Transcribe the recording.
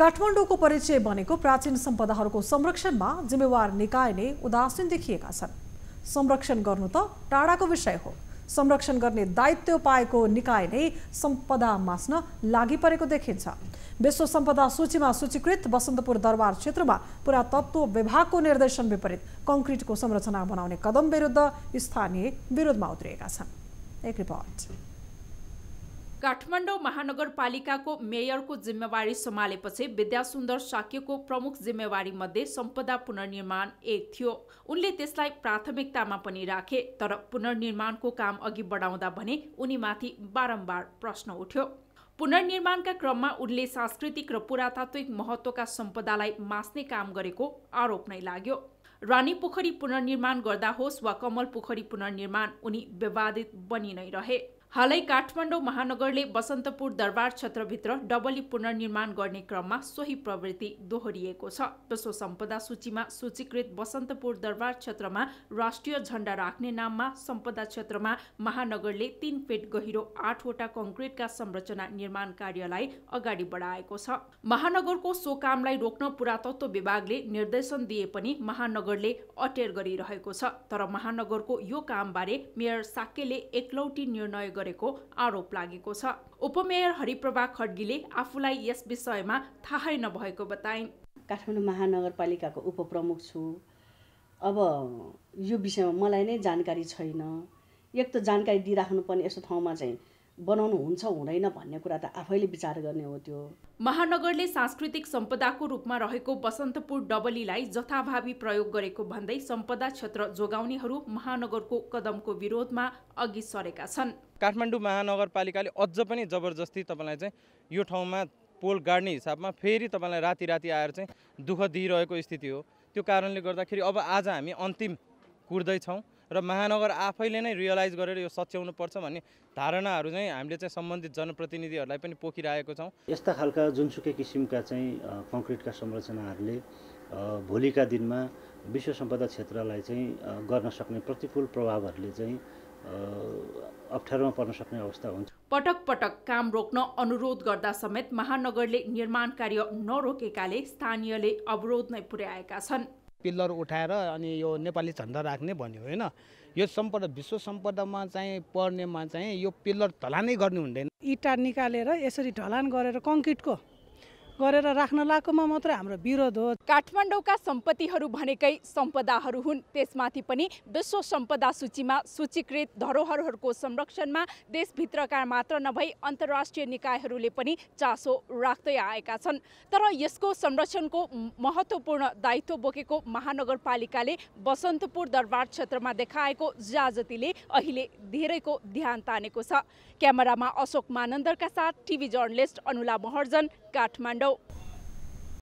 काठमाडौँको परिचय बनेको प्राचीन सम्पदाहरूको संरक्षणमा जिम्मेवार निकाय नै उदासीन देखिएका छन् संरक्षण गर्नु त टाढाको विषय हो संरक्षण गर्ने दायित्व पाएको निकाय नै सम्पदा मास्न लागि परेको देखिन्छ विश्व सम्पदा सूचीमा सूचीकृत बसन्तपुर दरबार क्षेत्रमा पुरातत्व विभागको निर्देशन विपरीत कङ्क्रिटको संरचना बनाउने कदम विरुद्ध स्थानीय विरोधमा उत्रिएका छन् एक रिपोर्ट काठमाडौँ महानगरपालिकाको मेयरको जिम्मेवारी सम्हालेपछि विद्यासुन्दर साक्यको प्रमुख जिम्मेवारी मध्ये सम्पदा पुनर्निर्माण एक थियो उनले त्यसलाई प्राथमिकतामा पनि राखे तर पुनर्निर्माणको काम अघि बढाउँदा भने उनीमाथि बारम्बार प्रश्न उठ्यो पुनर्निर्माणका क्रममा उनले सांस्कृतिक र पुरातात्विक महत्त्वका सम्पदालाई मास्ने काम गरेको आरोप नै लाग्यो रानी पोखरी पुनर्निर्माण गर्दा होस् वा कमल पोखरी पुनर्निर्माण उनी विवादित बनि नै रहे हालै काठमाडौँ महानगरले बसन्तपुर दरबार क्षेत्रभित्र डबली पुनर्निर्माण गर्ने क्रममा सोही प्रवृत्ति दोहोरिएको छ विश्व सम्पदा सूचीमा सूचीकृत बसन्तपुर दरबार क्षेत्रमा राष्ट्रिय झण्डा राख्ने नाममा सम्पदा क्षेत्रमा महानगरले तीन फिट गहिरो आठवटा कङ्क्रिटका संरचना निर्माण कार्यलाई अगाडि बढाएको छ महानगरको सो कामलाई रोक्न पुरातत्व विभागले निर्देशन दिए पनि महानगरले अटेर गरिरहेको छ तर महानगरको यो कामबारे मेयर साकेले एकलौटी निर्णय गरेको आरोप लागेको छ उपमेयर हरिप्रभा खड्गीले आफूलाई यस विषयमा थाहै नभएको बताइन् काठमाडौँ महानगरपालिकाको उपप्रमुख छु अब यो विषयमा मलाई नै जानकारी छैन एक त जानकारी दिइराख्नु दिइराख्नुपर्ने यस्तो ठाउँमा चाहिँ बनाउनु हुन्छ हुँदैन भन्ने कुरा त आफैले विचार गर्ने हो त्यो महानगरले सांस्कृतिक सम्पदाको रूपमा रहेको बसन्तपुर डबलीलाई जथाभावी प्रयोग गरेको भन्दै सम्पदा क्षेत्र जोगाउनेहरू महानगरको कदमको विरोधमा अघि सरेका छन् काठमाडौँ महानगरपालिकाले अझ पनि जबरजस्ती तपाईँलाई चाहिँ यो ठाउँमा पोल गाड्ने हिसाबमा फेरि तपाईँलाई राति राति आएर चाहिँ दुःख दिइरहेको स्थिति हो त्यो कारणले गर्दाखेरि अब आज हामी अन्तिम कुर्दैछौँ र महानगर आफैले नै रियलाइज गरेर यो सच्याउनु पर्छ भन्ने धारणाहरू चाहिँ हामीले चाहिँ सम्बन्धित जनप्रतिनिधिहरूलाई पनि पोखिरहेको छौँ यस्ता खालका जुनसुकै किसिमका चाहिँ कङ्क्रिटका संरचनाहरूले भोलिका दिनमा विश्व सम्पदा क्षेत्रलाई चाहिँ गर्न सक्ने प्रतिकूल प्रभावहरूले चाहिँ अप्ठ्यारोमा पर्न सक्ने अवस्था हुन्छ पटक पटक काम रोक्न अनुरोध गर्दा समेत महानगरले निर्माण कार्य नरोकेकाले स्थानीयले अवरोध नै पुर्याएका छन् पिल्लर उठाएर अनि यो नेपाली झन्डा राख्ने भन्यो होइन यो सम्पदा विश्व सम्पदामा चाहिँ पर्नेमा चाहिँ यो पिल्लर ढलानै गर्नु हुँदैन इँटा निकालेर यसरी ढलान गरेर कङ्क्रिटको गरेर राख्न लागेकोमा मात्रै हाम्रो विरोध हो काठमाडौँका सम्पत्तिहरू भनेकै सम्पदाहरू हुन् त्यसमाथि पनि विश्व सम्पदा सूचीमा सूचीकृत धरोहरहरूको संरक्षणमा देशभित्रका मात्र नभई अन्तर्राष्ट्रिय निकायहरूले पनि चासो राख्दै आएका छन् तर यसको संरक्षणको महत्त्वपूर्ण दायित्व बोकेको महानगरपालिकाले बसन्तपुर दरबार क्षेत्रमा देखाएको ज्याजतीले अहिले धेरैको ध्यान तानेको छ क्यामेरामा अशोक मानन्दरका साथ टिभी जर्नलिस्ट अनुला महर्जन काठमाडौँ う